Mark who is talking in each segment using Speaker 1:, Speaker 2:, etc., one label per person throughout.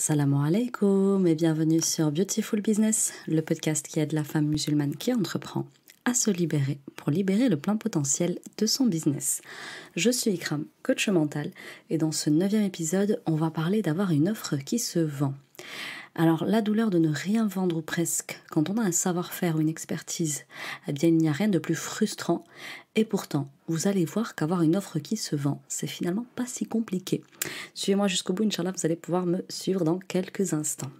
Speaker 1: Salam alaikum et bienvenue sur Beautiful Business, le podcast qui aide la femme musulmane qui entreprend à se libérer pour libérer le plein potentiel de son business. Je suis Ikram, coach mental, et dans ce neuvième épisode, on va parler d'avoir une offre qui se vend. Alors la douleur de ne rien vendre ou presque, quand on a un savoir-faire ou une expertise, eh bien il n'y a rien de plus frustrant et pourtant, vous allez voir qu'avoir une offre qui se vend, c'est finalement pas si compliqué. Suivez-moi jusqu'au bout, Inch'Allah, vous allez pouvoir me suivre dans quelques instants.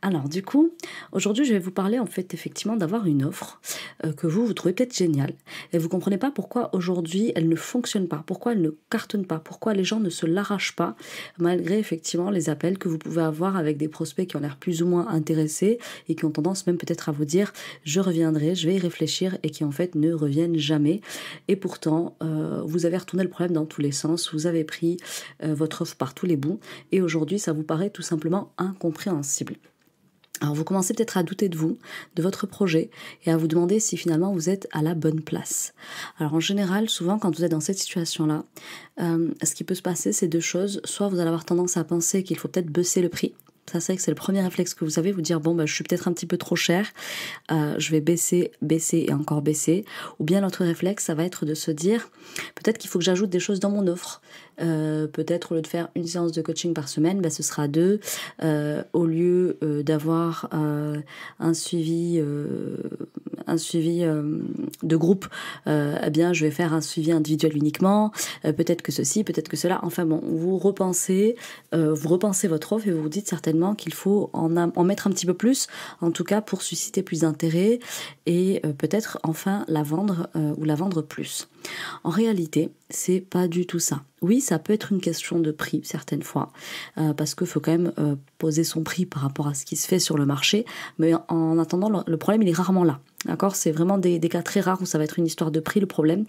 Speaker 1: Alors du coup, aujourd'hui je vais vous parler en fait effectivement d'avoir une offre euh, que vous, vous trouvez peut-être géniale et vous comprenez pas pourquoi aujourd'hui elle ne fonctionne pas, pourquoi elle ne cartonne pas, pourquoi les gens ne se l'arrachent pas malgré effectivement les appels que vous pouvez avoir avec des prospects qui ont l'air plus ou moins intéressés et qui ont tendance même peut-être à vous dire je reviendrai, je vais y réfléchir et qui en fait ne reviennent jamais et pourtant, euh, vous avez retourné le problème dans tous les sens, vous avez pris euh, votre offre par tous les bouts, et aujourd'hui, ça vous paraît tout simplement incompréhensible. Alors vous commencez peut-être à douter de vous, de votre projet, et à vous demander si finalement vous êtes à la bonne place. Alors en général, souvent quand vous êtes dans cette situation-là, euh, ce qui peut se passer, c'est deux choses. Soit vous allez avoir tendance à penser qu'il faut peut-être baisser le prix, ça, c'est que c'est le premier réflexe que vous avez, vous dire bon, bah, je suis peut-être un petit peu trop cher, euh, je vais baisser, baisser et encore baisser. Ou bien l'autre réflexe, ça va être de se dire peut-être qu'il faut que j'ajoute des choses dans mon offre. Euh, peut-être au lieu de faire une séance de coaching par semaine, bah, ce sera deux. Euh, au lieu euh, d'avoir un suivi, un suivi de groupe, eh bien je vais faire un suivi individuel uniquement. peut-être que ceci, peut-être que cela. Enfin bon, vous repensez, vous repensez votre offre et vous vous dites certainement qu'il faut en, en mettre un petit peu plus, en tout cas pour susciter plus d'intérêt et peut-être enfin la vendre ou la vendre plus. En réalité, c'est pas du tout ça. Oui, ça peut être une question de prix certaines fois, euh, parce qu'il faut quand même euh, poser son prix par rapport à ce qui se fait sur le marché, mais en attendant, le, problème, il est rarement là. D'accord C'est vraiment des, cas très rares où ça va être une histoire de prix, le problème.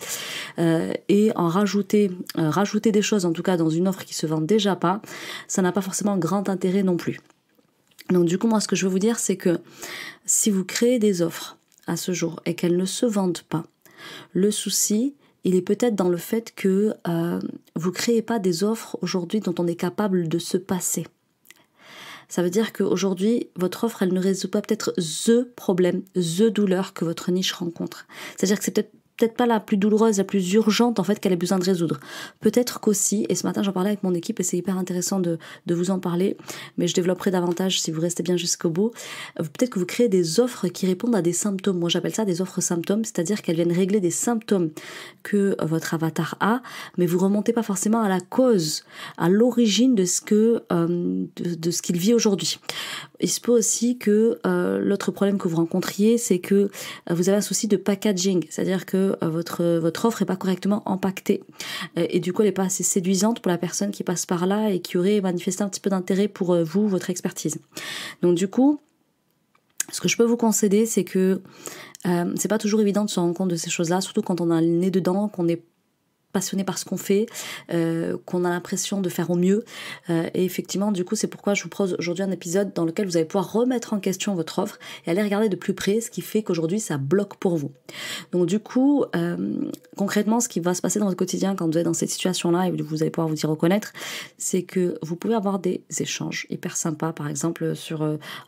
Speaker 1: Euh, et en rajouter, rajouter des choses, en tout cas dans une offre qui se vend déjà pas, ça n'a pas forcément grand intérêt non plus. Donc du coup, moi, ce que je veux vous dire, c'est que si vous créez des offres à ce jour et qu'elles ne se vendent pas, le souci, il est peut-être dans le fait que euh, vous créez pas des offres aujourd'hui dont on est capable de se passer. Ça veut dire qu'aujourd'hui, votre offre, elle ne résout pas peut-être the problème, the douleur que votre niche rencontre. C'est-à-dire que c'est peut-être peut-être pas la plus douloureuse, la plus urgente en fait qu'elle ait besoin de résoudre. Peut-être qu'aussi, et ce matin j'en parlais avec mon équipe et c'est hyper intéressant de, vous en parler, mais je développerai davantage si vous restez bien jusqu'au bout, euh, peut-être que vous créez des offres qui répondent à des symptômes. Moi j'appelle ça des offres symptômes, c'est-à-dire qu'elles viennent régler des symptômes que euh, votre avatar a, mais vous remontez pas forcément à la cause, à l'origine de ce que euh, de, ce qu'il vit aujourd'hui. Il se peut aussi que l'autre problème que vous rencontriez, c'est que vous avez un souci de packaging, c'est-à-dire que euh, votre, euh, votre offre n'est pas correctement empaquetée. Euh, et du coup, elle n'est pas assez séduisante pour la personne qui passe par là et qui aurait manifesté un petit peu d'intérêt pour vous, votre expertise. Donc du coup, ce que je peux vous concéder, c'est que c'est pas toujours évident de se rendre compte de ces choses-là, surtout quand on a le nez dedans, qu'on est passionné par ce qu'on fait, euh, qu'on a l'impression de faire au mieux. Euh, et effectivement, du coup, c'est pourquoi je vous propose aujourd'hui un épisode dans lequel vous allez pouvoir remettre en question votre offre et aller regarder de plus près ce qui fait qu'aujourd'hui ça bloque pour vous. Donc du coup, euh, concrètement, ce qui va se passer dans votre quotidien quand vous êtes dans cette situation-là et vous allez pouvoir vous y reconnaître, c'est que vous pouvez avoir des échanges hyper sympas, par exemple sur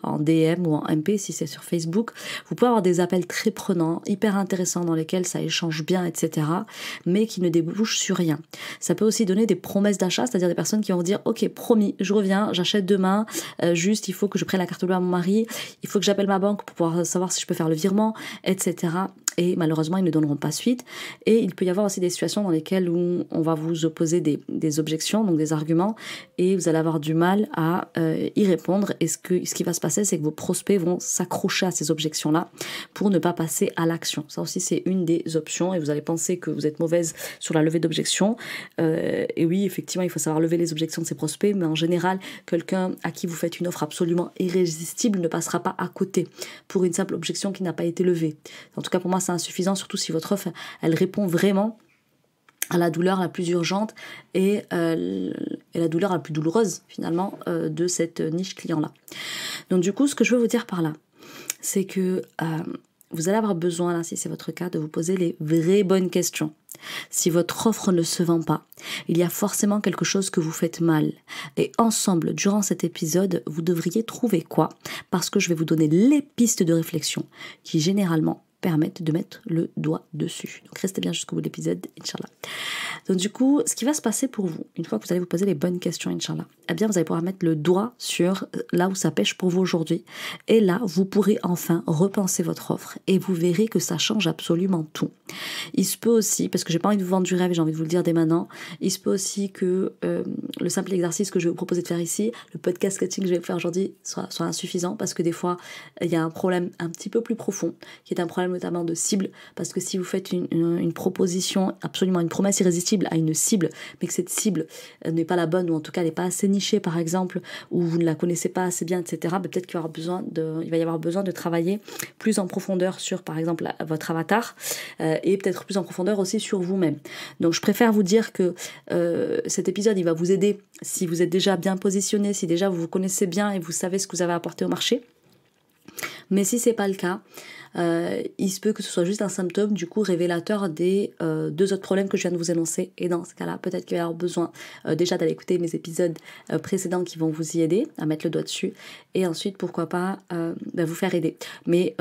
Speaker 1: en DM ou en MP si c'est sur Facebook. Vous pouvez avoir des appels très prenants, hyper intéressants dans lesquels ça échange bien, etc. Mais qui ne débouchent bouge sur rien. Ça peut aussi donner des promesses d'achat, c'est-à-dire des personnes qui vont dire ok promis, je reviens, j'achète demain, euh, juste il faut que je prenne la carte bleue à mon mari, il faut que j'appelle ma banque pour pouvoir savoir si je peux faire le virement, etc et malheureusement ils ne donneront pas suite. Et il peut y avoir aussi des situations dans lesquelles où on va vous opposer des, objections, donc des arguments, et vous allez avoir du mal à euh, y répondre. Et ce, que, ce qui va se passer, c'est que vos prospects vont s'accrocher à ces objections-là pour ne pas passer à l'action. Ça aussi, c'est une des options, et vous allez penser que vous êtes mauvaise sur la levée d'objections. Euh, et oui, effectivement, il faut savoir lever les objections de ses prospects, mais en général, quelqu'un à qui vous faites une offre absolument irrésistible ne passera pas à côté pour une simple objection qui n'a pas été levée. En tout cas, pour moi, c'est insuffisant, surtout si votre offre, elle répond vraiment à la douleur la plus urgente et, euh, la douleur la plus douloureuse finalement euh, de cette niche client-là. Donc du coup, ce que je veux vous dire par là, c'est que euh, vous allez avoir besoin, là si c'est votre cas, de vous poser les vraies bonnes questions. Si votre offre ne se vend pas, il y a forcément quelque chose que vous faites mal. Et ensemble, durant cet épisode, vous devriez trouver quoi Parce que je vais vous donner les pistes de réflexion qui généralement permettent de mettre le doigt dessus. Donc restez bien jusqu'au bout de l'épisode, Inch'Allah. Donc du coup, ce qui va se passer pour vous, une fois que vous allez vous poser les bonnes questions, Inch'Allah, eh bien vous allez pouvoir mettre le doigt sur euh, là où ça pêche pour vous aujourd'hui. Et là, vous pourrez enfin repenser votre offre et vous verrez que ça change absolument tout. Il se peut aussi, parce que j'ai pas envie de vous vendre du rêve j'ai envie de vous le dire dès maintenant, il se peut aussi que euh, le simple exercice que je vais vous proposer de faire ici, le podcast que je vais faire aujourd'hui, soit insuffisant parce que des fois, il y a un problème un petit peu plus profond, qui est un problème notamment de cible, parce que si vous faites une, proposition, absolument une promesse irrésistible à une cible, mais que cette cible euh, n'est pas la bonne, ou en tout cas n'est pas assez nichée par exemple, ou vous ne la connaissez pas assez bien, etc., ben, peut-être qu'il va, va y avoir besoin de travailler plus en profondeur sur par exemple votre avatar, euh, et peut-être plus en profondeur aussi sur vous-même. Donc je préfère vous dire que euh, cet épisode, il va vous aider si vous êtes déjà bien positionné, si déjà vous vous connaissez bien et vous savez ce que vous avez apporté au marché. Mais si c'est pas le cas, euh, il se peut que ce soit juste un symptôme du coup révélateur des euh, deux autres problèmes que je viens de vous énoncer. Et dans ce cas-là, peut-être qu'il va y avoir besoin euh, déjà d'aller écouter mes épisodes précédents qui vont vous y aider à mettre le doigt dessus. Et ensuite, pourquoi pas bah, vous faire aider. Mais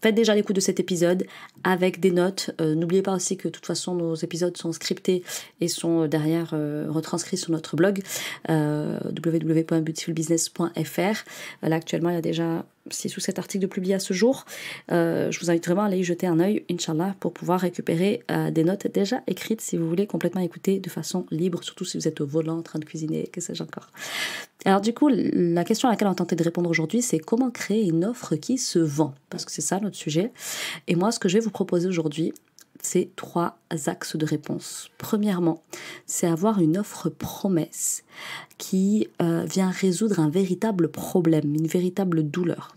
Speaker 1: Faites déjà l'écoute de cet épisode avec des notes. N'oubliez pas aussi que de toute façon nos épisodes sont scriptés et sont derrière retranscrits sur notre blog euh, www.beautifulbusiness.fr. Là actuellement il y a déjà c'est sous cet article de publié à ce jour. Euh, je vous invite vraiment à aller y jeter un œil, Inch'Allah, pour pouvoir récupérer euh, des notes déjà écrites si vous voulez complètement écouter de façon libre, surtout si vous êtes au volant, en train de cuisiner, que sais-je encore. Alors du coup, la question à laquelle on tentait de répondre aujourd'hui, c'est comment créer une offre qui se vend Parce que c'est ça notre sujet. Et moi, ce que je vais vous proposer aujourd'hui, c'est trois axes de réponse. Premièrement, c'est avoir une offre promesse qui euh, vient résoudre un véritable problème, une véritable douleur.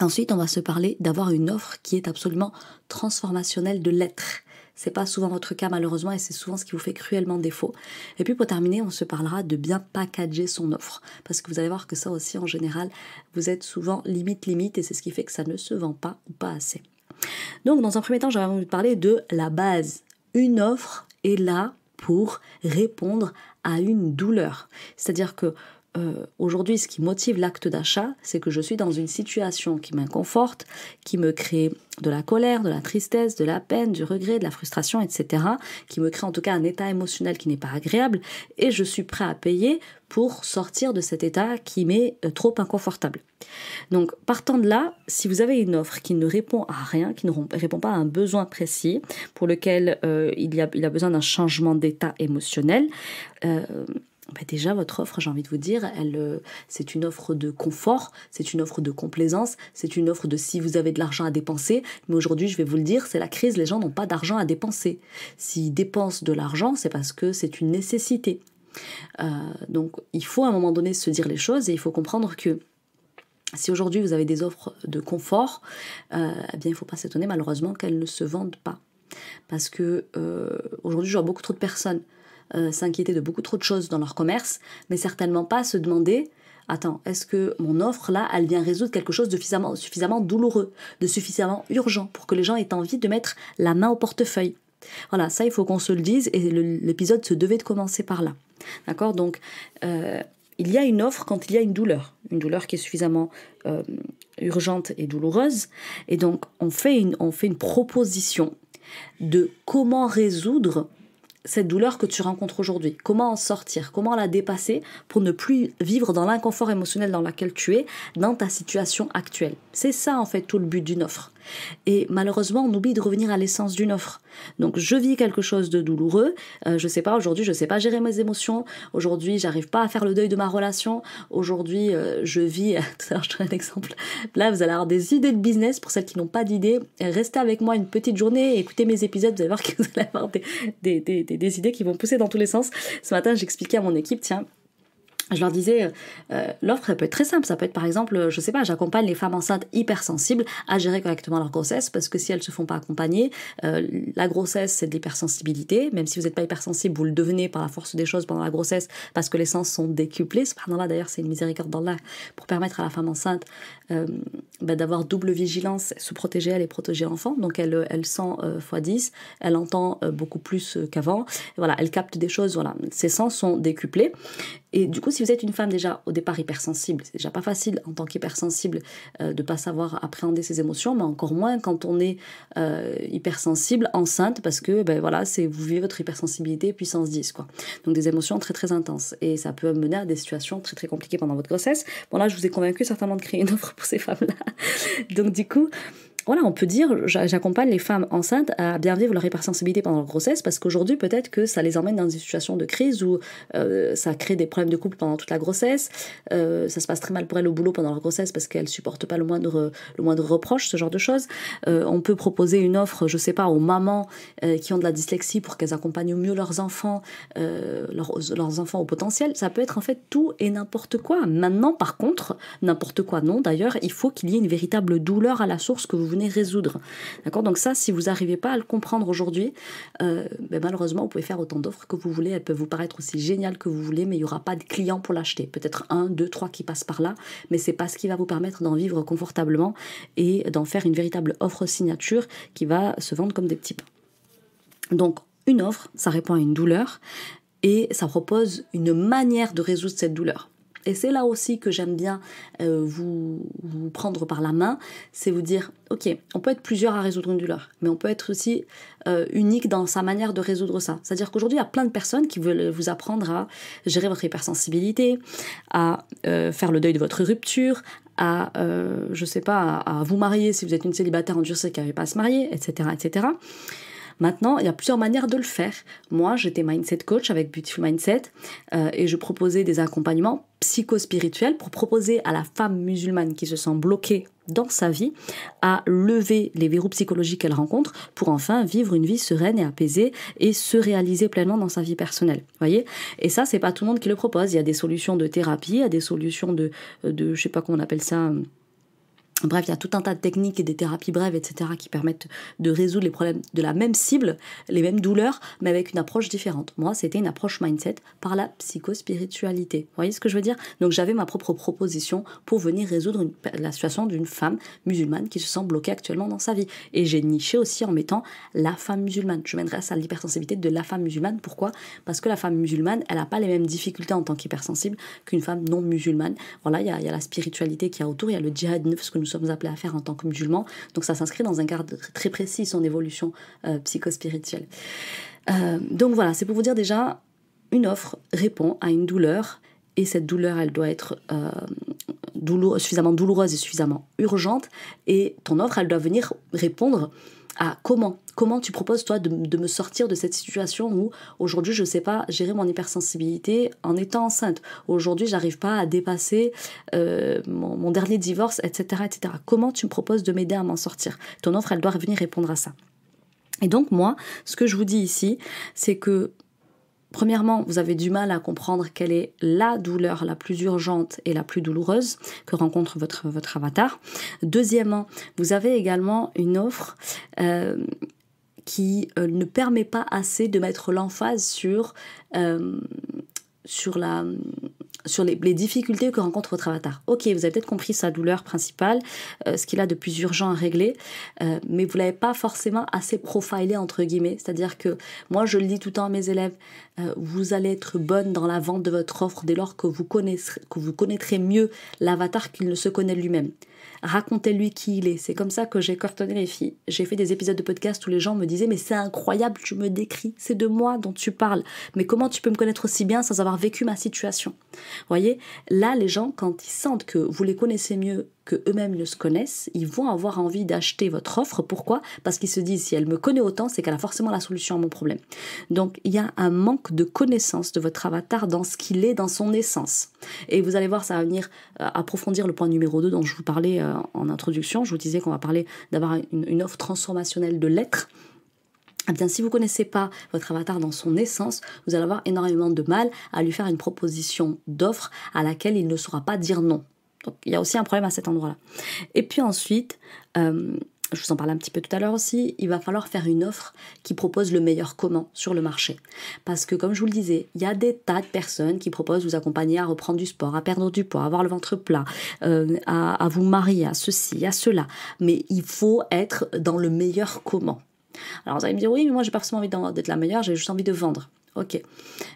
Speaker 1: Ensuite, on va se parler d'avoir une offre qui est absolument transformationnelle de l'être. C'est pas souvent votre cas malheureusement et c'est souvent ce qui vous fait cruellement défaut. Et puis pour terminer, on se parlera de bien packager son offre parce que vous allez voir que ça aussi en général, vous êtes souvent limite limite et c'est ce qui fait que ça ne se vend pas ou pas assez. Donc dans un premier temps, j'avais vous parler de la base. Une offre est là pour répondre à une douleur. C'est-à-dire que euh, aujourd'hui, ce qui motive l'acte d'achat, c'est que je suis dans une situation qui m'inconforte, qui me crée de la colère, de la tristesse, de la peine, du regret, de la frustration, etc., qui me crée en tout cas un état émotionnel qui n'est pas agréable, et je suis prêt à payer pour sortir de cet état qui m'est euh, trop inconfortable. Donc, partant de là, si vous avez une offre qui ne répond à rien, qui ne répond pas à un besoin précis, pour lequel euh, il, y a, besoin d'un changement d'état émotionnel, bah, déjà, votre offre, j'ai envie de vous dire, elle, euh, c'est une offre de confort, c'est une offre de complaisance, c'est une offre de si vous avez de l'argent à dépenser. Mais aujourd'hui, je vais vous le dire, c'est la crise, les gens n'ont pas d'argent à dépenser. S'ils dépensent de l'argent, c'est parce que c'est une nécessité. Euh, donc, il faut à un moment donné se dire les choses et il faut comprendre que si aujourd'hui vous avez des offres de confort, euh, eh bien, il ne faut pas s'étonner malheureusement qu'elles ne se vendent pas. Parce que aujourd'hui, je vois beaucoup trop de personnes euh, s'inquiéter de beaucoup trop de choses dans leur commerce, mais certainement pas se demander Attends, est-ce que mon offre là, elle vient résoudre quelque chose de suffisamment, douloureux, de suffisamment urgent pour que les gens aient envie de mettre la main au portefeuille Voilà, ça il faut qu'on se le dise et l'épisode se devait de commencer par là. D'accord Donc, euh, il y a une offre quand il y a une douleur, une douleur qui est suffisamment euh, urgente et douloureuse. Et donc, on fait une, on fait une proposition de comment résoudre cette douleur que tu rencontres aujourd'hui Comment en sortir Comment la dépasser pour ne plus vivre dans l'inconfort émotionnel dans lequel tu es, dans ta situation actuelle c'est ça en fait tout le but d'une offre. Et malheureusement, on oublie de revenir à l'essence d'une offre. Donc je vis quelque chose de douloureux, euh, je sais pas aujourd'hui, je sais pas gérer mes émotions, aujourd'hui, j'arrive pas à faire le deuil de ma relation, aujourd'hui, euh, je vis tout à l'heure, je un exemple. Là, vous allez avoir des idées de business pour celles qui n'ont pas d'idées, restez avec moi une petite journée, écoutez mes épisodes, vous allez voir que vous allez avoir des, des idées qui vont pousser dans tous les sens. Ce matin, j'expliquais à mon équipe, tiens, je leur disais, euh, euh, l'offre, elle peut être très simple. Ça peut être par exemple, euh, je sais pas, j'accompagne les femmes enceintes hypersensibles à gérer correctement leur grossesse parce que si elles se font pas accompagner, la grossesse, c'est de l'hypersensibilité. Même si vous n'êtes pas hypersensible, vous le devenez par la force des choses pendant la grossesse parce que les sens sont décuplés. Pendant là d'ailleurs, c'est une miséricorde dans d'Allah pour permettre à la femme enceinte bah, d'avoir double vigilance, se protéger elle et protéger l'enfant. Donc elle, elle sent x10, elle entend beaucoup plus qu'avant. Voilà, elle capte des choses, voilà, ses sens sont décuplés. Et du coup, si vous êtes une femme déjà au départ hypersensible, c'est déjà pas facile en tant qu'hypersensible de euh, de pas savoir appréhender ses émotions, mais encore moins quand on est euh, hypersensible enceinte parce que ben voilà, c'est vous vivez votre hypersensibilité puissance 10 quoi. Donc des émotions très très intenses et ça peut mener à des situations très très compliquées pendant votre grossesse. Bon là, je vous ai convaincu certainement de créer une offre pour ces femmes-là. Donc du coup, voilà, on peut dire, j'accompagne les femmes enceintes à bien vivre leur hypersensibilité pendant leur grossesse parce qu'aujourd'hui, peut-être que ça les emmène dans des situations de crise où euh, ça crée des problèmes de couple pendant toute la grossesse, euh, ça se passe très mal pour elles au boulot pendant leur grossesse parce qu'elles ne supportent pas le moindre, le moindre reproche, ce genre de choses. Euh, on peut proposer une offre, je sais pas, aux mamans qui ont de la dyslexie pour qu'elles accompagnent au mieux leurs enfants, leurs enfants au potentiel. Ça peut être en fait tout et n'importe quoi. Maintenant, par contre, n'importe quoi non, d'ailleurs, il faut qu'il y ait une véritable douleur à la source que vous résoudre. D'accord Donc ça, si vous n'arrivez pas à le comprendre aujourd'hui, euh, ben, malheureusement, vous pouvez faire autant d'offres que vous voulez. Elles peuvent vous paraître aussi géniales que vous voulez, mais il n'y aura pas de clients pour l'acheter. Peut-être un, deux, trois qui passent par là, mais c'est pas ce qui va vous permettre d'en vivre confortablement et d'en faire une véritable offre signature qui va se vendre comme des petits pains. Donc, une offre, ça répond à une douleur et ça propose une manière de résoudre cette douleur. Et c'est là aussi que j'aime bien euh, vous, prendre par la main, c'est vous dire, ok, on peut être plusieurs à résoudre une douleur, mais on peut être aussi euh, unique dans sa manière de résoudre ça. C'est-à-dire qu'aujourd'hui, il y a plein de personnes qui veulent vous apprendre à gérer votre hypersensibilité, à euh, faire le deuil de votre rupture, à, je sais pas, à, vous marier si vous êtes une célibataire endurcée qui n'arrive pas à se marier, etc., etc. Maintenant, il y a plusieurs manières de le faire. Moi, j'étais mindset coach avec Beautiful Mindset euh, et je proposais des accompagnements psychospirituels pour proposer à la femme musulmane qui se sent bloquée dans sa vie à lever les verrous psychologiques qu'elle rencontre pour enfin vivre une vie sereine et apaisée et se réaliser pleinement dans sa vie personnelle. Voyez Et ça, c'est pas tout le monde qui le propose. Il y a des solutions de thérapie, il y a des solutions de, de je sais pas comment on appelle ça, Bref, il y a tout un tas de techniques et des thérapies brèves, etc., qui permettent de résoudre les problèmes de la même cible, les mêmes douleurs, mais avec une approche différente. Moi, c'était une approche mindset par la psychospiritualité. Vous voyez ce que je veux dire Donc, j'avais ma propre proposition pour venir résoudre la situation d'une femme musulmane qui se sent bloquée actuellement dans sa vie. Et j'ai niché aussi en mettant la femme musulmane. Je m'adresse à l'hypersensibilité de la femme musulmane. Pourquoi Parce que la femme musulmane, elle n'a pas les mêmes difficultés en tant qu'hypersensible qu'une femme non musulmane. Voilà, il y, a, la spiritualité qui a autour, il y a le djihad neuf, ce que nous sommes appelés à faire en tant que musulmans. Donc ça s'inscrit dans un cadre très précis, son évolution euh, psychospirituelle. Euh, donc voilà, c'est pour vous dire déjà, une offre répond à une douleur et cette douleur, elle doit être euh, suffisamment douloureuse et suffisamment urgente. Et ton offre, elle doit venir répondre à comment comment tu proposes toi de, me sortir de cette situation où aujourd'hui je sais pas gérer mon hypersensibilité en étant enceinte aujourd'hui j'arrive pas à dépasser euh, mon, dernier divorce etc etc comment tu me proposes de m'aider à m'en sortir ton offre elle doit venir répondre à ça et donc moi ce que je vous dis ici c'est que Premièrement, vous avez du mal à comprendre quelle est la douleur la plus urgente et la plus douloureuse que rencontre votre, votre avatar. Deuxièmement, vous avez également une offre euh, qui euh, ne permet pas assez de mettre l'emphase sur, euh, les, difficultés que rencontre votre avatar. Ok, vous avez peut-être compris sa douleur principale, euh, ce qu'il a de plus urgent à régler, mais vous l'avez pas forcément assez profilé entre guillemets. C'est-à-dire que moi, je le dis tout le temps à mes élèves, vous allez être bonne dans la vente de votre offre dès lors que vous que vous connaîtrez mieux l'avatar qu'il ne se connaît lui-même racontez-lui qui il est. C'est comme ça que j'ai cartonné les filles. J'ai fait des épisodes de podcast où les gens me disaient mais c'est incroyable, tu me décris, c'est de moi dont tu parles. Mais comment tu peux me connaître aussi bien sans avoir vécu ma situation Voyez, là les gens quand ils sentent que vous les connaissez mieux que eux-mêmes ne se connaissent, ils vont avoir envie d'acheter votre offre. Pourquoi Parce qu'ils se disent si elle me connaît autant, c'est qu'elle a forcément la solution à mon problème. Donc il y a un manque de connaissance de votre avatar dans ce qu'il est, dans son essence. Et vous allez voir, ça va venir euh, approfondir le point numéro 2 dont je vous parlais euh, en introduction. Je vous disais qu'on va parler d'avoir une, offre transformationnelle de l'être. Eh bien, si vous ne connaissez pas votre avatar dans son essence, vous allez avoir énormément de mal à lui faire une proposition d'offre à laquelle il ne saura pas dire non. Donc il y a aussi un problème à cet endroit-là. Et puis ensuite, euh, je vous en parlais un petit peu tout à l'heure aussi, il va falloir faire une offre qui propose le meilleur comment sur le marché. Parce que comme je vous le disais, il y a des tas de personnes qui proposent de vous accompagner à reprendre du sport, à perdre du poids, à avoir le ventre plat, euh, à, vous marier, à ceci, à cela. Mais il faut être dans le meilleur comment. Alors vous allez me dire, oui, mais moi j'ai pas forcément envie d'être la meilleure, j'ai juste envie de vendre. Ok.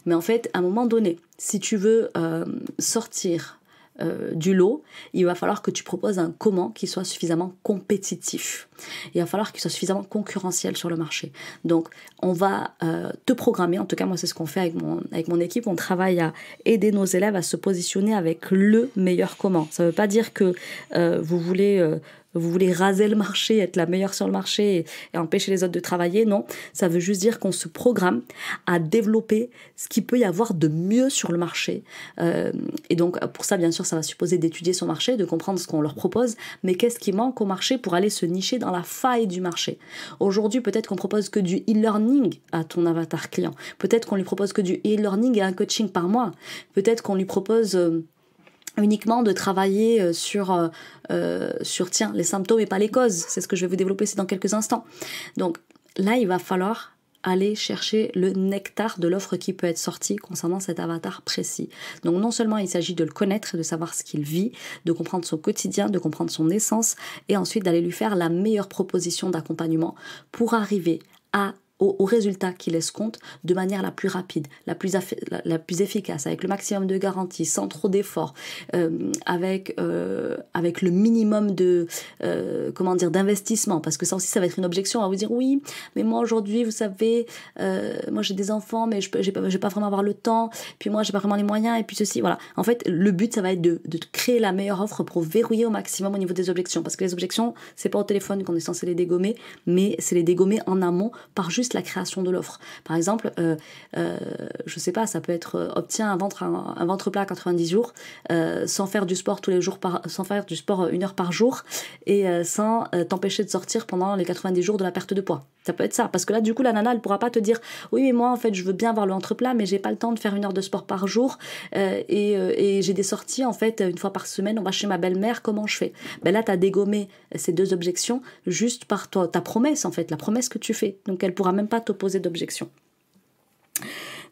Speaker 1: Mais en fait, à un moment donné, si tu veux euh, sortir euh, du lot, il va falloir que tu proposes un comment qui soit suffisamment compétitif. Il va falloir qu'il soit suffisamment concurrentiel sur le marché. Donc, on va euh, te programmer. En tout cas, moi, c'est ce qu'on fait avec mon, avec mon équipe. On travaille à aider nos élèves à se positionner avec le meilleur comment. Ça ne veut pas dire que euh, vous voulez vous voulez raser le marché, être la meilleure sur le marché et, empêcher les autres de travailler. Non, ça veut juste dire qu'on se programme à développer ce qu'il peut y avoir de mieux sur le marché. Euh, et donc, pour ça, bien sûr, ça va supposer d'étudier son marché, de comprendre ce qu'on leur propose, mais qu'est-ce qui manque au marché pour aller se nicher dans la faille du marché. Aujourd'hui, peut-être qu'on propose que du e-learning à ton avatar client. Peut-être qu'on lui propose que du e-learning et un coaching par mois. Peut-être qu'on lui propose... Euh, uniquement de travailler euh, sur, euh, euh, sur tiens, les symptômes et pas les causes. C'est ce que je vais vous développer, c'est dans quelques instants. Donc là, il va falloir aller chercher le nectar de l'offre qui peut être sortie concernant cet avatar précis. Donc non seulement il s'agit de le connaître, de savoir ce qu'il vit, de comprendre son quotidien, de comprendre son essence, et ensuite d'aller lui faire la meilleure proposition d'accompagnement pour arriver à au, résultats résultat qu'il compte de manière la plus rapide, la plus, la, plus efficace, avec le maximum de garantie, sans trop d'efforts, euh, avec, euh, avec le minimum de euh, comment dire d'investissement, parce que ça aussi ça va être une objection. à vous dire oui, mais moi aujourd'hui, vous savez, moi j'ai des enfants, mais je vais pas, vraiment avoir le temps, puis moi j'ai pas vraiment les moyens, et puis ceci, voilà. En fait, le but ça va être de, de créer la meilleure offre pour verrouiller au maximum au niveau des objections, parce que les objections, c'est pas au téléphone qu'on est censé les dégommer, mais c'est les dégommer en amont par juste la création de l'offre. Par exemple, je euh, ne euh, je sais pas, ça peut être euh, obtient un ventre, un, plat à 90 jours, sans faire du sport tous les jours, sans faire du sport une heure par jour, et sans t'empêcher de sortir pendant les 90 jours de la perte de poids. Ça peut être ça. Parce que là, du coup, la nana, elle pourra pas te dire Oui, mais moi, en fait, je veux bien voir le entreplat, mais j'ai pas le temps de faire une heure de sport par jour. Euh, euh, et, j'ai des sorties, en fait, une fois par semaine, on va chez ma belle-mère, comment je fais Ben là, tu as dégommé ces deux objections juste par toi, ta promesse, en fait, la promesse que tu fais. Donc, elle pourra même pas te poser d'objection.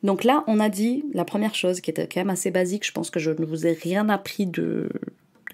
Speaker 1: Donc là, on a dit la première chose qui était quand même assez basique, je pense que je ne vous ai rien appris de,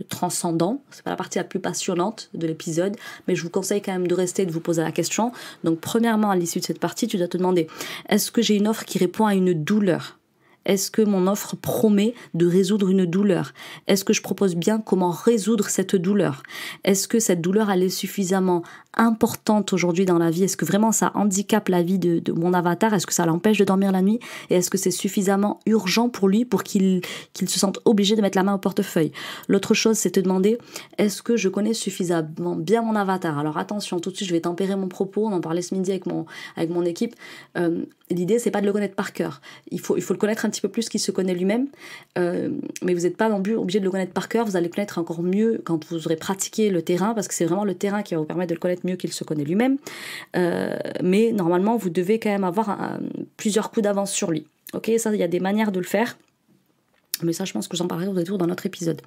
Speaker 1: transcendant. C'est pas la partie la plus passionnante de l'épisode, mais je vous conseille quand même de rester et de vous poser la question. Donc, premièrement, à l'issue de cette partie, tu dois te demander est-ce que j'ai une offre qui répond à une douleur est-ce que mon offre promet de résoudre une douleur Est-ce que je propose bien comment résoudre cette douleur Est-ce que cette douleur, elle est suffisamment importante aujourd'hui dans la vie Est-ce que vraiment ça handicape la vie de, mon avatar Est-ce que ça l'empêche de dormir la nuit Et est-ce que c'est suffisamment urgent pour lui pour qu'il qu'il se sente obligé de mettre la main au portefeuille L'autre chose, c'est de demander, est-ce que je connais suffisamment bien mon avatar Alors attention, tout de suite, je vais tempérer mon propos. On en parlait ce midi avec mon, avec mon équipe. Euh, l'idée c'est pas de le connaître par cœur. Il faut, il faut le connaître un petit peu plus qu'il se connaît lui-même, euh, mais vous n'êtes pas non plus obligé de le connaître par cœur. Vous allez le connaître encore mieux quand vous aurez pratiqué le terrain, parce que c'est vraiment le terrain qui va vous permettre de le connaître mieux qu'il se connaît lui-même. Euh, mais normalement, vous devez quand même avoir euh, plusieurs coups d'avance sur lui. Ok, ça, il y a des manières de le faire mais ça je pense que j'en parlerai au détour dans notre épisode.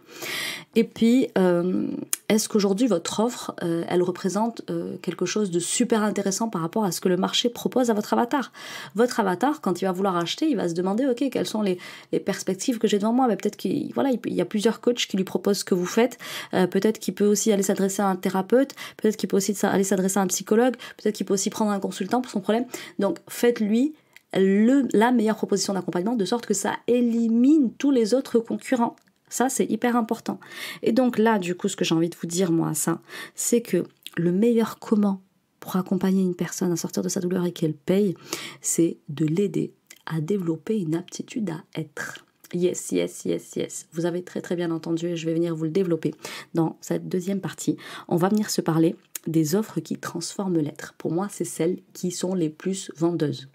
Speaker 1: Et puis, euh, est-ce qu'aujourd'hui votre offre, euh, elle représente euh, quelque chose de super intéressant par rapport à ce que le marché propose à votre avatar Votre avatar, quand il va vouloir acheter, il va se demander, ok, quelles sont les, perspectives que j'ai devant moi Mais peut-être qu'il voilà, il y a plusieurs coachs qui lui proposent ce que vous faites. peut-être qu'il peut aussi aller s'adresser à un thérapeute. Peut-être qu'il peut aussi aller s'adresser à un psychologue. Peut-être qu'il peut aussi prendre un consultant pour son problème. Donc, faites-lui la meilleure proposition d'accompagnement de sorte que ça élimine tous les autres concurrents. Ça, c'est hyper important. Et donc là, du coup, ce que j'ai envie de vous dire, moi, ça, c'est que le meilleur comment pour accompagner une personne à sortir de sa douleur et qu'elle paye, c'est de l'aider à développer une aptitude à être. Yes, yes, yes, yes. Vous avez très très bien entendu et je vais venir vous le développer dans cette deuxième partie. On va venir se parler des offres qui transforment l'être. Pour moi, c'est celles qui sont les plus vendeuses.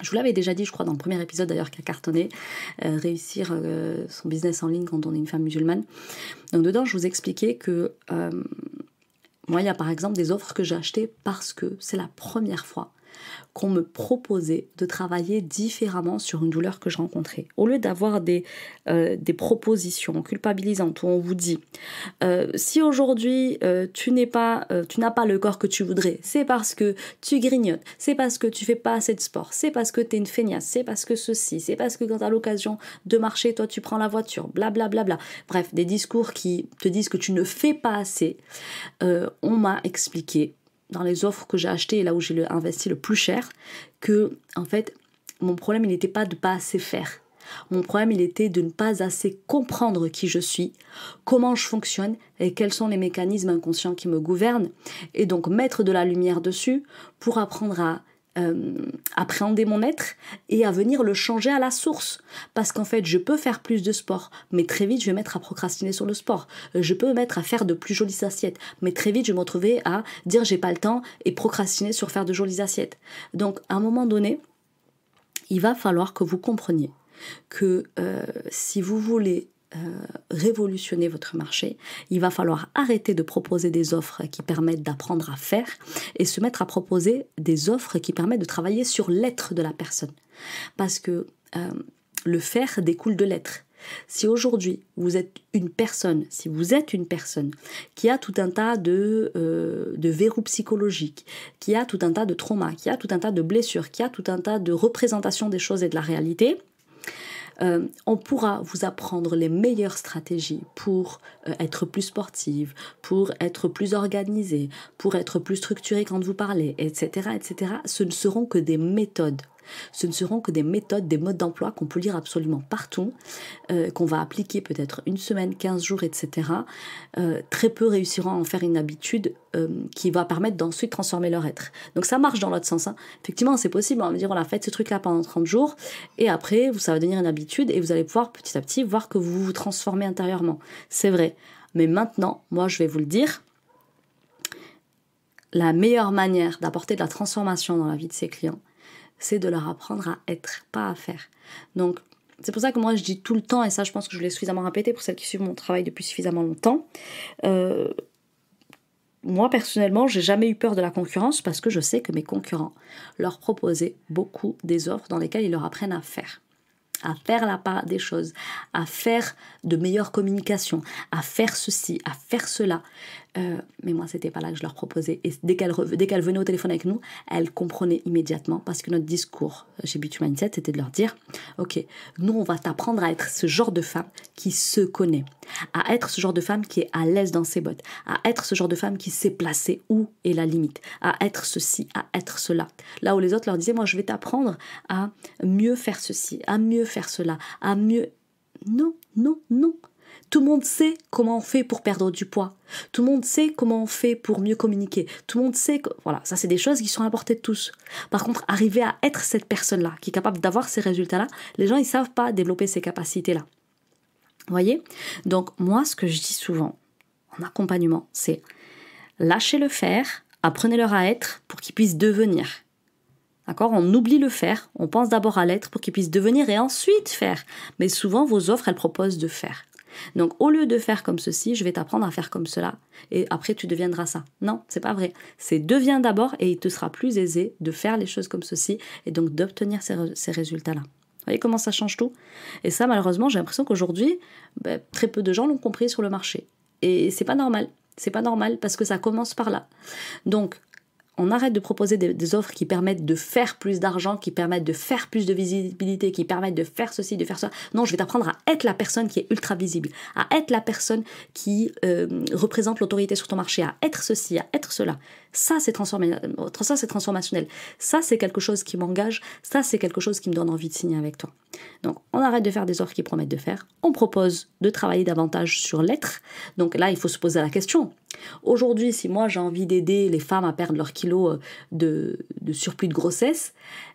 Speaker 1: Je vous l'avais déjà dit, je crois, dans le premier épisode d'ailleurs, qui a cartonné, euh, réussir euh, son business en ligne quand on est une femme musulmane. Donc dedans, je vous expliquais que euh, moi, il y a par exemple des offres que j'ai achetées parce que c'est la première fois qu'on me proposait de travailler différemment sur une douleur que je rencontrais. Au lieu d'avoir des, euh, propositions culpabilisantes où on vous dit euh, si aujourd'hui euh, tu n'es pas tu n'as pas le corps que tu voudrais, c'est parce que tu grignotes, c'est parce que tu fais pas assez de sport, c'est parce que tu es une feignasse, c'est parce que ceci, c'est parce que quand tu as l'occasion de marcher, toi tu prends la voiture, blablabla. Bref, des discours qui te disent que tu ne fais pas assez. on m'a expliqué dans les offres que j'ai achetées et là où j'ai investi le plus cher que, en fait, mon problème, il n'était pas de pas assez faire. Mon problème, il était de ne pas assez comprendre qui je suis, comment je fonctionne et quels sont les mécanismes inconscients qui me gouvernent, et donc mettre de la lumière dessus pour apprendre à euh, appréhender mon être et à venir le changer à la source. Parce qu'en fait, je peux faire plus de sport, mais très vite, je vais mettre à procrastiner sur le sport. Euh, je peux me mettre à faire de plus jolies assiettes, mais très vite, je vais me retrouver à dire j'ai pas le temps et procrastiner sur faire de jolies assiettes. Donc, à un moment donné, il va falloir que vous compreniez que euh, si vous voulez euh, révolutionner votre marché, il va falloir arrêter de proposer des offres qui permettent d'apprendre à faire et se mettre à proposer des offres qui permettent de travailler sur l'être de la personne. Parce que euh, le faire découle de l'être. Si aujourd'hui vous êtes une personne, si vous êtes une personne qui a tout un tas de, euh, de verrous psychologiques, qui a tout un tas de traumas, qui a tout un tas de blessures, qui a tout un tas de représentations des choses et de la réalité, euh, on pourra vous apprendre les meilleures stratégies pour euh, être plus sportive, pour être plus organisée, pour être plus structurée quand vous parlez, etc., etc. Ce ne seront que des méthodes ce ne seront que des méthodes, des modes d'emploi qu'on peut lire absolument partout, euh, qu'on va appliquer peut-être une semaine, 15 jours, etc. Euh, très peu réussiront à en faire une habitude euh, qui va permettre d'ensuite transformer leur être. Donc ça marche dans l'autre sens. Hein. Effectivement, c'est possible. Hein. On va dire, on a fait ce truc-là pendant 30 jours, et après, ça va devenir une habitude, et vous allez pouvoir petit à petit voir que vous vous transformez intérieurement. C'est vrai. Mais maintenant, moi, je vais vous le dire, la meilleure manière d'apporter de la transformation dans la vie de ses clients, c'est de leur apprendre à être, pas à faire. Donc, c'est pour ça que moi je dis tout le temps, et ça je pense que je l'ai suffisamment répété pour celles qui suivent mon travail depuis suffisamment longtemps. Euh, moi personnellement, j'ai jamais eu peur de la concurrence parce que je sais que mes concurrents leur proposaient beaucoup des offres dans lesquelles ils leur apprennent à faire à faire la part des choses, à faire de meilleures communications, à faire ceci, à faire cela. Euh, mais moi, c'était pas là que je leur proposais. Et dès qu'elles qu'elle venaient au téléphone avec nous, elles comprenaient immédiatement parce que notre discours euh, chez Beauty Mindset, c'était de leur dire Ok, nous, on va t'apprendre à être ce genre de femme qui se connaît, à être ce genre de femme qui est à l'aise dans ses bottes, à être ce genre de femme qui sait placer où est la limite, à être ceci, à être cela. Là où les autres leur disaient Moi, je vais t'apprendre à mieux faire ceci, à mieux faire cela, à mieux. Non, non, non. Tout le monde sait comment on fait pour perdre du poids. Tout le monde sait comment on fait pour mieux communiquer. Tout le monde sait que, voilà, ça c'est des choses qui sont à de tous. Par contre, arriver à être cette personne-là, qui est capable d'avoir ces résultats-là, les gens, ils savent pas développer ces capacités-là. Vous Voyez Donc, moi, ce que je dis souvent en accompagnement, c'est lâchez le faire, apprenez-leur à être pour qu'ils puissent devenir. D'accord On oublie le faire, on pense d'abord à l'être pour qu'ils puissent devenir et ensuite faire. Mais souvent, vos offres, elles proposent de faire. Donc au lieu de faire comme ceci, je vais t'apprendre à faire comme cela et après tu deviendras ça. Non, c'est pas vrai. C'est deviens d'abord et il te sera plus aisé de faire les choses comme ceci et donc d'obtenir ces, résultats-là. Vous voyez comment ça change tout Et ça, malheureusement, j'ai l'impression qu'aujourd'hui, bah, très peu de gens l'ont compris sur le marché. Et c'est pas normal. C'est pas normal parce que ça commence par là. Donc, on arrête de proposer des, offres qui permettent de faire plus d'argent, qui permettent de faire plus de visibilité, qui permettent de faire ceci, de faire cela. Non, je vais t'apprendre à être la personne qui est ultra visible, à être la personne qui euh, représente l'autorité sur ton marché, à être ceci, à être cela. Ça, c'est ça, c'est transformationnel. Ça, c'est quelque chose qui m'engage. Ça, c'est quelque chose qui me donne envie de signer avec toi. Donc, on arrête de faire des offres qui promettent de faire. On propose de travailler davantage sur l'être. Donc là, il faut se poser la question Aujourd'hui, si moi j'ai envie d'aider les femmes à perdre leur kilo euh, de, surplus de grossesse,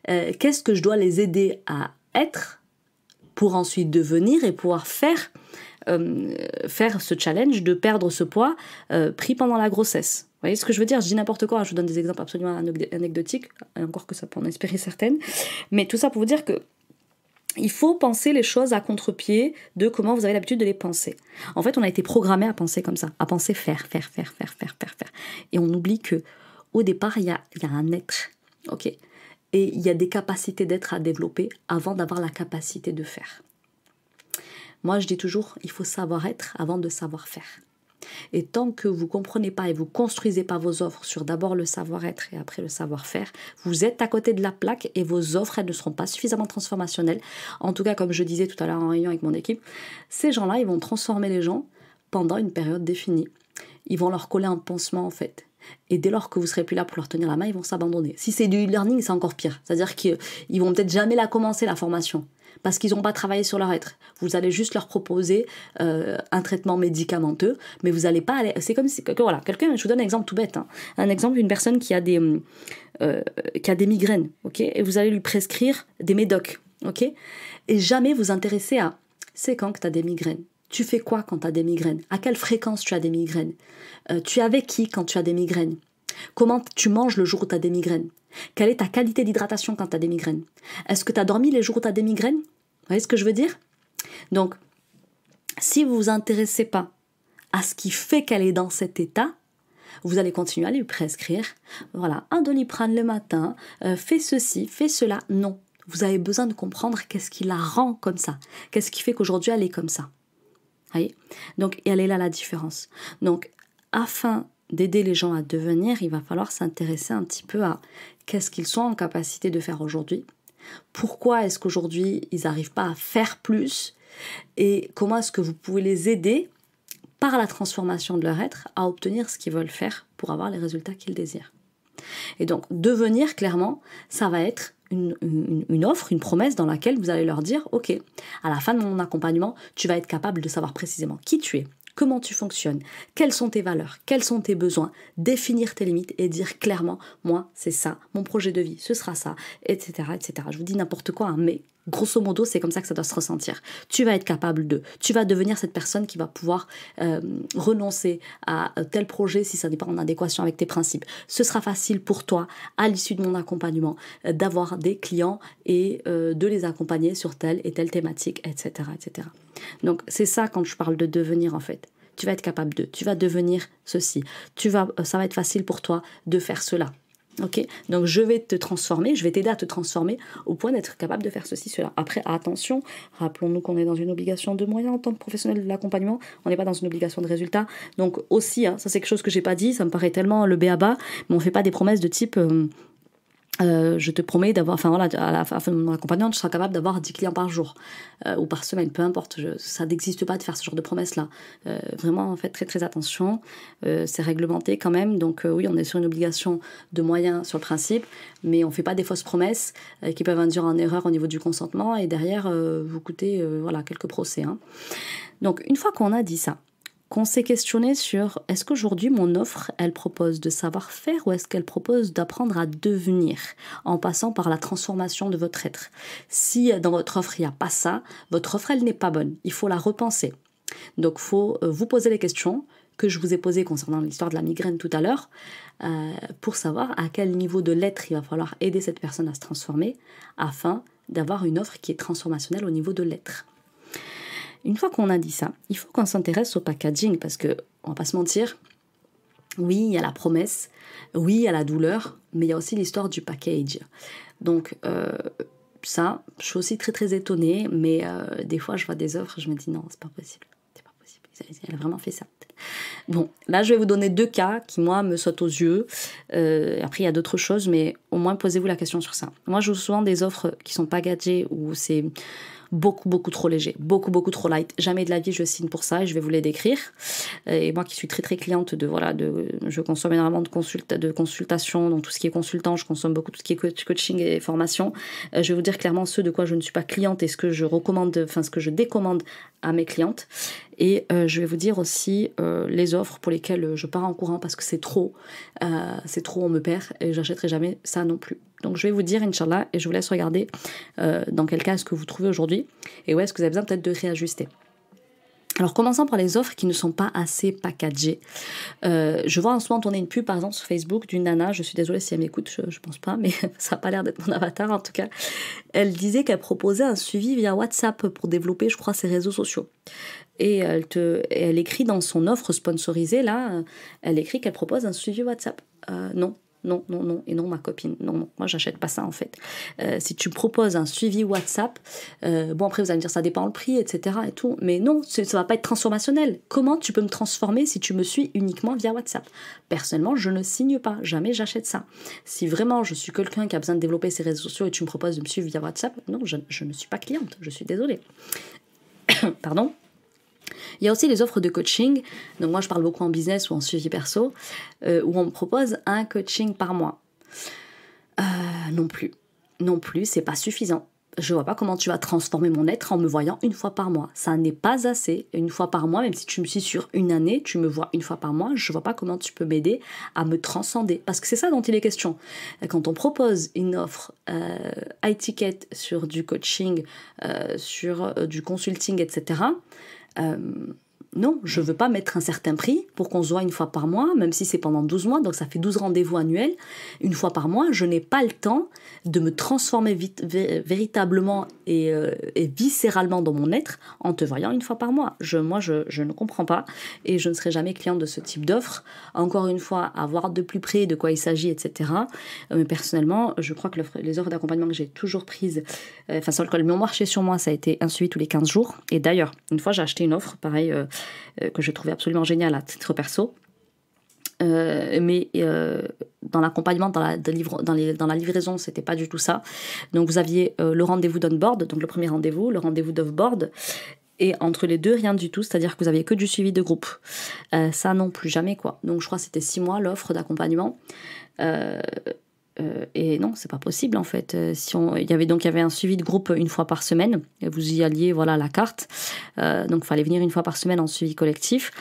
Speaker 1: euh, qu'est-ce que je dois les aider à être pour ensuite devenir et pouvoir faire, euh, faire ce challenge de perdre ce poids pris pendant la grossesse vous voyez ce que je veux dire Je dis n'importe quoi, je vous donne des exemples absolument anecdotiques, encore que ça peut en inspirer certaines. Mais tout ça pour vous dire que il faut penser les choses à contre-pied de comment vous avez l'habitude de les penser. En fait, on a été programmé à penser comme ça, à penser faire, faire, faire, faire, faire, faire, faire. Et on oublie que au départ, il y a, un être, ok Et il y a des capacités d'être à développer avant d'avoir la capacité de faire. Moi, je dis toujours, il faut savoir être avant de savoir faire. Et tant que vous comprenez pas et vous construisez pas vos offres sur d'abord le savoir-être et après le savoir-faire, vous êtes à côté de la plaque et vos offres, elles ne seront pas suffisamment transformationnelles. En tout cas, comme je disais tout à l'heure en réunion avec mon équipe, ces gens-là, ils vont transformer les gens pendant une période définie. Ils vont leur coller un pansement en fait. Et dès lors que vous serez plus là pour leur tenir la main, ils vont s'abandonner. Si c'est du learning c'est encore pire. C'est-à-dire qu'ils vont peut-être jamais la commencer, la formation, parce qu'ils n'ont pas travaillé sur leur être. Vous allez juste leur proposer euh, un traitement médicamenteux, mais vous n'allez pas aller. C'est comme si. Voilà, quelqu'un, je vous donne un exemple tout bête. Hein. Un exemple d'une personne qui a, des, euh, qui a des migraines, Et vous allez lui prescrire des médocs, Et jamais vous intéresser à c'est quand que tu as des migraines tu fais quoi quand tu as des migraines À quelle fréquence tu as des migraines euh, Tu es avec qui quand tu as des migraines Comment tu manges le jour où tu as des migraines Quelle est ta qualité d'hydratation quand tu as des migraines Est-ce que tu as dormi les jours où tu as des migraines Vous voyez ce que je veux dire Donc, si vous vous intéressez pas à ce qui fait qu'elle est dans cet état, vous allez continuer à lui prescrire. Voilà, un doliprane le matin, euh, fais ceci, fais cela. Non, vous avez besoin de comprendre qu'est-ce qui la rend comme ça, qu'est-ce qui fait qu'aujourd'hui elle est comme ça. Donc, elle est là la différence. Donc, afin d'aider les gens à devenir, il va falloir s'intéresser un petit peu à qu'est-ce qu'ils sont en capacité de faire aujourd'hui, pourquoi est-ce qu'aujourd'hui ils n'arrivent pas à faire plus et comment est-ce que vous pouvez les aider par la transformation de leur être à obtenir ce qu'ils veulent faire pour avoir les résultats qu'ils désirent. Et donc, devenir, clairement, ça va être une, offre, une promesse dans laquelle vous allez leur dire, OK, à la fin de mon accompagnement, tu vas être capable de savoir précisément qui tu es, comment tu fonctionnes, quelles sont tes valeurs, quels sont tes besoins, définir tes limites et dire clairement, moi, c'est ça, mon projet de vie, ce sera ça, etc. etc. Je vous dis n'importe quoi, hein, mais Grosso modo, c'est comme ça que ça doit se ressentir. Tu vas être capable de. Tu vas devenir cette personne qui va pouvoir euh, renoncer à euh, tel projet si ça n'est pas en adéquation avec tes principes. Ce sera facile pour toi, à l'issue de mon accompagnement, euh, d'avoir des clients et de les accompagner sur telle et telle thématique, etc. etc. Donc, c'est ça quand je parle de devenir, en fait tu vas être capable de, tu vas devenir ceci, tu vas, ça va être facile pour toi de faire cela. Ok, donc je vais te transformer, je vais t'aider à te transformer au point d'être capable de faire ceci, cela. Après, attention, rappelons-nous qu'on est dans une obligation de moyens en tant que professionnel de l'accompagnement, on n'est pas dans une obligation de résultat. Donc aussi, hein, ça c'est quelque chose que j'ai pas dit, ça me paraît tellement le béaba, mais on fait pas des promesses de type. Euh, euh, je te promets d'avoir, enfin voilà, à la, fin de mon accompagnement, tu seras capable d'avoir 10 clients par jour euh, ou par semaine, peu importe. ça n'existe pas de faire ce genre de promesses-là. Euh, vraiment, en fait, très très attention. c'est réglementé quand même. Donc oui, on est sur une obligation de moyens sur le principe, mais on ne fait pas des fausses promesses qui peuvent induire en erreur au niveau du consentement et derrière vous coûter voilà, quelques procès. Hein. Donc une fois qu'on a dit ça, qu'on s'est questionné sur est-ce qu'aujourd'hui mon offre, elle propose de savoir-faire ou est-ce qu'elle propose d'apprendre à devenir en passant par la transformation de votre être. Si euh, dans votre offre, il n'y a pas ça, votre offre, elle n'est pas bonne. Il faut la repenser. Donc, faut euh, vous poser les questions que je vous ai posées concernant l'histoire de la migraine tout à l'heure euh, pour savoir à quel niveau de l'être il va falloir aider cette personne à se transformer afin d'avoir une offre qui est transformationnelle au niveau de l'être. Une fois qu'on a dit ça, il faut qu'on s'intéresse au packaging parce que, on va pas se mentir, oui, il y a la promesse, oui, il y a la douleur, mais il y a aussi l'histoire du package. Donc, euh, ça, je suis aussi très très étonnée, mais euh, des fois je vois des offres, je me dis non, c'est pas possible, c'est pas possible, elle a vraiment fait ça. Bon, là je vais vous donner deux cas qui, moi, me sautent aux yeux. Euh, après, il y a d'autres choses, mais au moins posez-vous la question sur ça. Moi, je vous souvent des offres qui sont packagées ou c'est beaucoup, beaucoup trop léger, beaucoup, beaucoup trop light. Jamais de la vie, je signe pour ça et je vais vous les décrire. Euh, et moi qui suis très, très cliente de, voilà, de, je consomme énormément de, de consultations, donc tout ce qui est consultant, je consomme beaucoup tout ce qui est coaching et formation. Euh, je vais vous dire clairement ce de quoi je ne suis pas cliente et ce que je recommande, enfin, ce que je décommande à mes clientes. Et euh, je vais vous dire aussi euh, les offres pour lesquelles euh, je pars en courant parce que c'est trop, c'est trop, on me perd et j'achèterai jamais ça non plus. Donc je vais vous dire, Inch'Allah, et je vous laisse regarder dans quel cas est-ce que vous trouvez aujourd'hui et où est-ce que vous avez besoin peut-être de réajuster. Alors commençons par les offres qui ne sont pas assez packagées. je vois en ce moment tourner une pub par exemple sur Facebook d'une nana, je suis désolée si elle m'écoute, je, ne pense pas, mais ça n'a pas l'air d'être mon avatar en tout cas. Elle disait qu'elle proposait un suivi via WhatsApp pour développer je crois ses réseaux sociaux et elle, te, elle écrit dans son offre sponsorisée, là, elle écrit qu'elle propose un suivi WhatsApp. Euh, non, non, non, non, et non, ma copine, non, non, moi j'achète pas ça en fait. Euh, si tu me proposes un suivi WhatsApp, euh, bon après vous allez me dire ça dépend le prix, etc. et tout, mais non, ça va pas être transformationnel. Comment tu peux me transformer si tu me suis uniquement via WhatsApp Personnellement, je ne signe pas, jamais j'achète ça. Si vraiment je suis quelqu'un qui a besoin de développer ses réseaux sociaux et tu me proposes de me suivre via WhatsApp, non, je, je ne suis pas cliente, je suis désolée. Pardon il y a aussi les offres de coaching. Donc moi, je parle beaucoup en business ou en suivi perso, euh, où on me propose un coaching par mois. Euh, non plus, non plus, c'est pas suffisant. Je vois pas comment tu vas transformer mon être en me voyant une fois par mois. Ça n'est pas assez. Une fois par mois, même si tu me suis sur une année, tu me vois une fois par mois, je vois pas comment tu peux m'aider à me transcender. Parce que c'est ça dont il est question. Quand on propose une offre euh, à étiquette sur du coaching, euh, sur du consulting, etc., Um, non, je ne veux pas mettre un certain prix pour qu'on se voit une fois par mois, même si c'est pendant 12 mois, donc ça fait 12 rendez-vous annuels, une fois par mois, je n'ai pas le temps de me transformer vite, véritablement euh, et, viscéralement dans mon être en te voyant une fois par mois. Je, moi, je, ne comprends pas et je ne serai jamais cliente de ce type d'offre. Encore une fois, à voir de plus près de quoi il s'agit, etc. Euh, mais personnellement, je crois que les offres d'accompagnement que j'ai toujours prises, euh, enfin, euh, sur mais m'ont marché sur moi, ça a été un suivi tous les 15 jours. Et d'ailleurs, une fois, j'ai acheté une offre, pareil, euh, que je trouvais absolument génial à titre perso. Euh, mais euh, dans l'accompagnement, dans la, livre, dans, dans la livraison, c'était pas du tout ça. Donc vous aviez le rendez-vous d'on-board, donc le premier rendez-vous, le rendez-vous d'off-board. et entre les deux, rien du tout, c'est-à-dire que vous aviez que du suivi de groupe. ça non plus jamais quoi. Donc je crois que c'était six mois l'offre d'accompagnement. Euh, et non, c'est pas possible en fait. Euh, si on, il y avait donc y avait un suivi de groupe une fois par semaine. vous y alliez voilà la carte. Euh, donc fallait venir une fois par semaine en suivi collectif.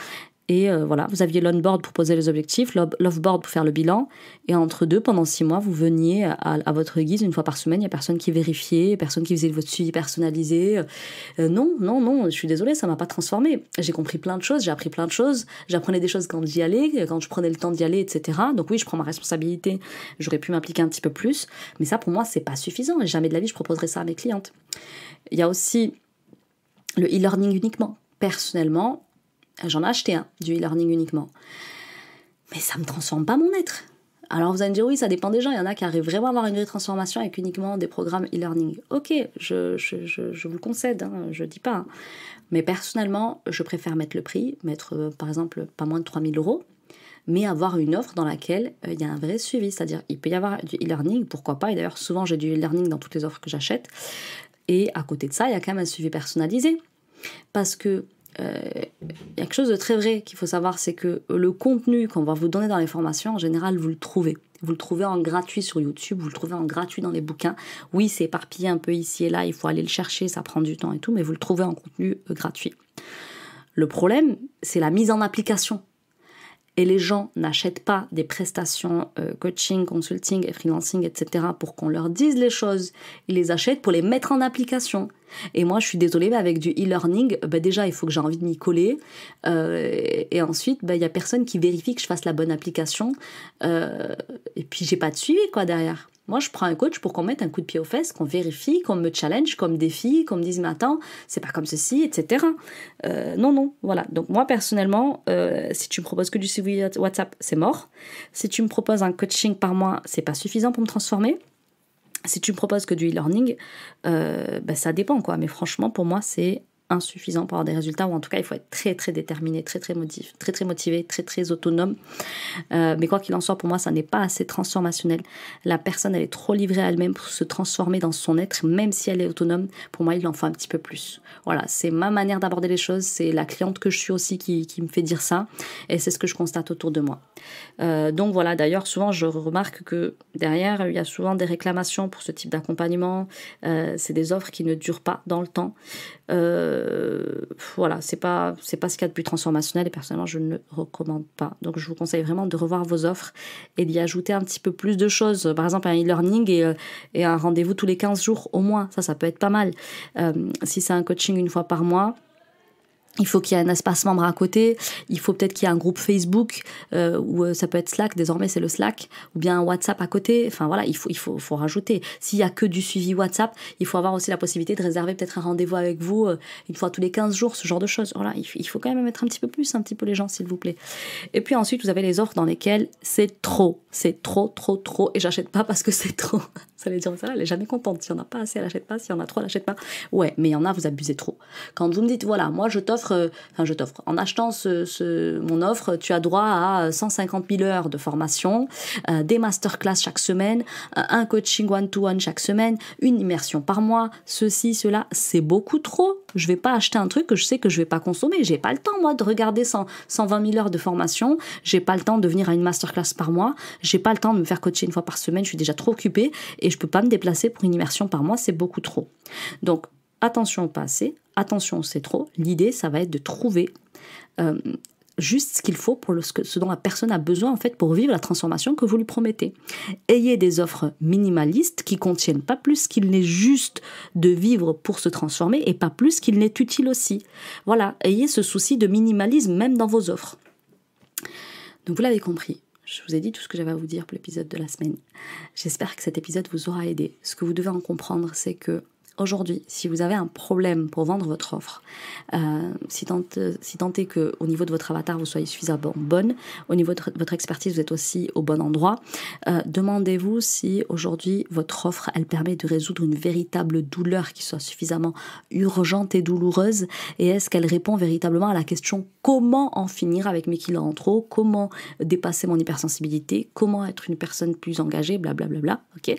Speaker 1: Et euh, voilà, vous aviez l'onboard pour poser les objectifs, l'offboard pour faire le bilan. Et entre deux, pendant six mois, vous veniez à, votre guise une fois par semaine. Il n'y a personne qui vérifiait, personne qui faisait votre suivi personnalisé. Euh, non, non, non, je suis désolée, ça m'a pas transformée. J'ai compris plein de choses, j'ai appris plein de choses. J'apprenais des choses quand j'y allais, quand je prenais le temps d'y aller, etc. Donc oui, je prends ma responsabilité. J'aurais pu m'impliquer un petit peu plus. Mais ça, pour moi, c'est pas suffisant. jamais de la vie, je proposerai ça à mes clientes. Il y a aussi le e-learning uniquement. Personnellement, J'en ai acheté un, du e-learning uniquement. Mais ça ne me transforme pas mon être. Alors vous allez me dire, oui, ça dépend des gens. Il y en a qui arrivent vraiment à avoir une vraie transformation avec uniquement des programmes e-learning. Ok, je, vous le concède, hein, je ne dis pas. Hein. Mais personnellement, je préfère mettre le prix, mettre euh, par exemple pas moins de 3000 euros, mais avoir une offre dans laquelle euh, il y a un vrai suivi. C'est-à-dire, il peut y avoir du e-learning, pourquoi pas. Et d'ailleurs, souvent, j'ai du e-learning dans toutes les offres que j'achète. Et à côté de ça, il y a quand même un suivi personnalisé. Parce que il euh, y a quelque chose de très vrai qu'il faut savoir, c'est que le contenu qu'on va vous donner dans les formations, en général, vous le trouvez. Vous le trouvez en gratuit sur YouTube, vous le trouvez en gratuit dans les bouquins. Oui, c'est éparpillé un peu ici et là, il faut aller le chercher, ça prend du temps et tout, mais vous le trouvez en contenu euh, gratuit. Le problème, c'est la mise en application et les gens n'achètent pas des prestations euh, coaching, consulting et freelancing, etc., pour qu'on leur dise les choses. Ils les achètent pour les mettre en application. Et moi, je suis désolée, mais avec du e-learning, bah, déjà, il faut que j'ai envie de m'y coller. Euh, et, ensuite, bah, il n'y a personne qui vérifie que je fasse la bonne application. Euh, et puis, j'ai pas de suivi, quoi, derrière. Moi, je prends un coach pour qu'on mette un coup de pied aux fesses, qu'on vérifie, qu'on me challenge, qu'on me défie, qu'on me dise, mais attends, c'est pas comme ceci, etc. Euh, non, non, voilà. Donc, moi, personnellement, euh, si tu me proposes que du suivi WhatsApp, c'est mort. Si tu me proposes un coaching par mois, c'est pas suffisant pour me transformer. Si tu me proposes que du e-learning, euh, ben, ça dépend, quoi. Mais franchement, pour moi, c'est insuffisant pour avoir des résultats, ou en tout cas, il faut être très très déterminé, très très motivé, très très très très autonome. Euh, mais quoi qu'il en soit, pour moi, ça n'est pas assez transformationnel. La personne, elle est trop livrée à elle-même pour se transformer dans son être, même si elle est autonome. Pour moi, il en faut un petit peu plus. Voilà, c'est ma manière d'aborder les choses, c'est la cliente que je suis aussi qui, me fait dire ça, et c'est ce que je constate autour de moi. Euh, donc voilà, d'ailleurs, souvent, je remarque que derrière, il y a souvent des réclamations pour ce type d'accompagnement. Euh, c'est des offres qui ne durent pas dans le temps. Euh, voilà, c'est pas c'est pas ce qu'il y a de plus transformationnel et personnellement je ne recommande pas. Donc je vous conseille vraiment de revoir vos offres et d'y ajouter un petit peu plus de choses. Par exemple un e-learning et, euh, et, un rendez-vous tous les 15 jours au moins, ça ça peut être pas mal. Euh, si c'est un coaching une fois par mois, il faut qu'il y ait un espace membre à côté, il faut peut-être qu'il y ait un groupe Facebook euh, ou euh, ça peut être Slack, désormais c'est le Slack, ou bien un WhatsApp à côté. Enfin voilà, il faut il faut, rajouter. S'il y a que du suivi WhatsApp, il faut avoir aussi la possibilité de réserver peut-être un rendez-vous avec vous euh, une fois tous les 15 jours, ce genre de choses. Voilà, il, faut quand même mettre un petit peu plus, un petit peu les gens s'il vous plaît. Et puis ensuite, vous avez les offres dans lesquelles c'est trop, c'est trop trop trop et j'achète pas parce que c'est trop. ça veut dire ça, elle est jamais contente. Si on n'a pas assez, elle achète pas, si on a trop, elle achète pas. Ouais, mais il y en a vous abusez trop. Quand vous me dites voilà, moi je t'offre euh, je t'offre, en achetant ce, mon offre, tu as droit à 150 000 heures de formation, euh, des masterclass chaque semaine, un coaching one-to-one chaque semaine, une immersion par mois, ceci, cela, c'est beaucoup trop. Je ne vais pas acheter un truc que je sais que je vais pas consommer. je n'ai pas le temps, moi, de regarder 120 000 heures de formation. je n'ai pas le temps de venir à une masterclass par mois. je n'ai pas le temps de me faire coacher une fois par semaine. Je suis déjà trop occupé et je ne peux pas me déplacer pour une immersion par mois. C'est beaucoup trop. Donc, attention au passé, attention, c'est trop. L'idée, ça va être de trouver euh, juste ce qu'il faut pour ce dont la personne a besoin en fait pour vivre la transformation que vous lui promettez. Ayez des offres minimalistes qui contiennent pas plus qu'il n'est juste de vivre pour se transformer et pas plus qu'il n'est utile aussi. Voilà, ayez ce souci de minimalisme même dans vos offres. Donc vous l'avez compris. Je vous ai dit tout ce que j'avais à vous dire pour l'épisode de la semaine. J'espère que cet épisode vous aura aidé. Ce que vous devez en comprendre, c'est que Aujourd'hui, si vous avez un problème pour vendre votre offre, euh, si, tant, si est que au niveau de votre avatar vous soyez suffisamment bonne, au niveau de votre expertise vous êtes aussi au bon endroit, euh, demandez-vous si aujourd'hui votre offre elle permet de résoudre une véritable douleur qui soit suffisamment urgente et douloureuse et est-ce qu'elle répond véritablement à la question comment en finir avec mes kilos en trop, comment dépasser mon hypersensibilité, comment être une personne plus engagée, blablabla, ok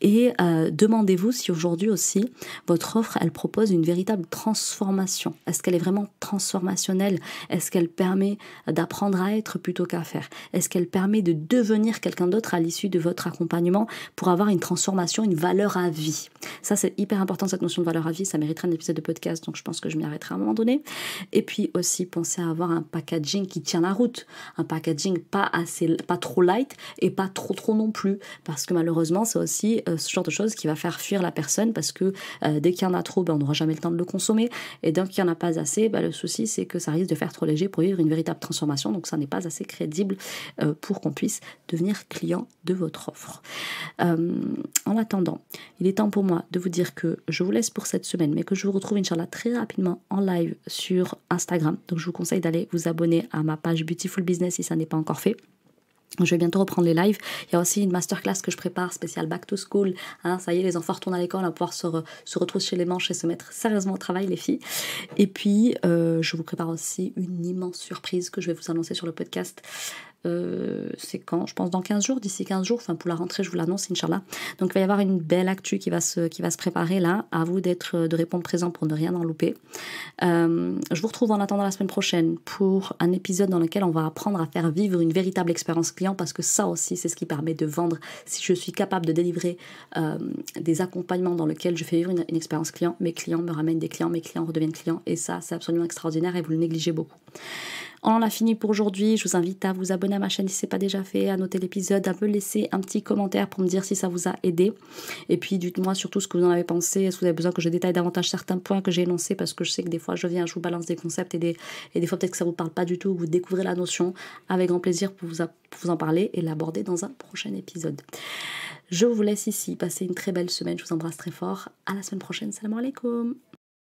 Speaker 1: Et euh, demandez-vous si aujourd'hui aussi votre offre, elle propose une véritable transformation. Est-ce qu'elle est vraiment transformationnelle Est-ce qu'elle permet d'apprendre à être plutôt qu'à faire Est-ce qu'elle permet de devenir quelqu'un d'autre à l'issue de votre accompagnement pour avoir une transformation, une valeur à vie Ça, c'est hyper important, cette notion de valeur à vie. Ça mériterait un épisode de podcast, donc je pense que je m'y arrêterai à un moment donné. Et puis aussi, pensez à avoir un packaging qui tient la route. Un packaging pas, assez, pas trop light et pas trop trop non plus. Parce que malheureusement, c'est aussi euh, ce genre de choses qui va faire fuir la personne parce que euh, dès qu'il y en a trop, ben, on n'aura jamais le temps de le consommer. Et dès qu'il n'y en a pas assez, ben, le souci, c'est que ça risque de faire trop léger pour vivre une véritable transformation. Donc, ça n'est pas assez crédible euh, pour qu'on puisse devenir client de votre offre. Euh, en attendant, il est temps pour moi de vous dire que je vous laisse pour cette semaine, mais que je vous retrouve, Inch'Allah, très rapidement en live sur Instagram. Donc, je vous conseille d'aller vous abonner à ma page Beautiful Business si ça n'est pas encore fait. Je vais bientôt reprendre les lives. Il y a aussi une masterclass que je prépare spéciale back to school. Hein, ça y est, les enfants retournent à l'école, à pouvoir se, retrousser les manches et se mettre sérieusement au travail, les filles. Et puis, euh, je vous prépare aussi une immense surprise que je vais vous annoncer sur le podcast euh, c'est quand Je pense dans 15 jours, d'ici 15 jours, enfin pour la rentrée, je vous l'annonce, Inch'Allah. Donc il va y avoir une belle actu qui va se, qui va se préparer là. À vous d'être, euh, de répondre présent pour ne rien en louper. Euh, je vous retrouve en attendant la semaine prochaine pour un épisode dans lequel on va apprendre à faire vivre une véritable expérience client parce que ça aussi, c'est ce qui permet de vendre. Si je suis capable de délivrer des accompagnements dans lesquels je fais vivre une expérience client, mes clients me ramènent des clients, mes clients redeviennent clients et ça, c'est absolument extraordinaire et vous le négligez beaucoup. On en a fini pour aujourd'hui. Je vous invite à vous abonner à ma chaîne si ce n'est pas déjà fait, à noter l'épisode, à me laisser un petit commentaire pour me dire si ça vous a aidé. Et puis dites-moi surtout ce que vous en avez pensé, Est-ce que vous avez besoin que je détaille davantage certains points que j'ai énoncés parce que je sais que des fois je viens, je vous balance des concepts et des, et des fois peut-être que ça ne vous parle pas du tout, vous découvrez la notion avec grand plaisir pour vous, vous en parler et l'aborder dans un prochain épisode. Je vous laisse ici. Passez une très belle semaine. Je vous embrasse très fort. À la semaine prochaine. Salam alaikum.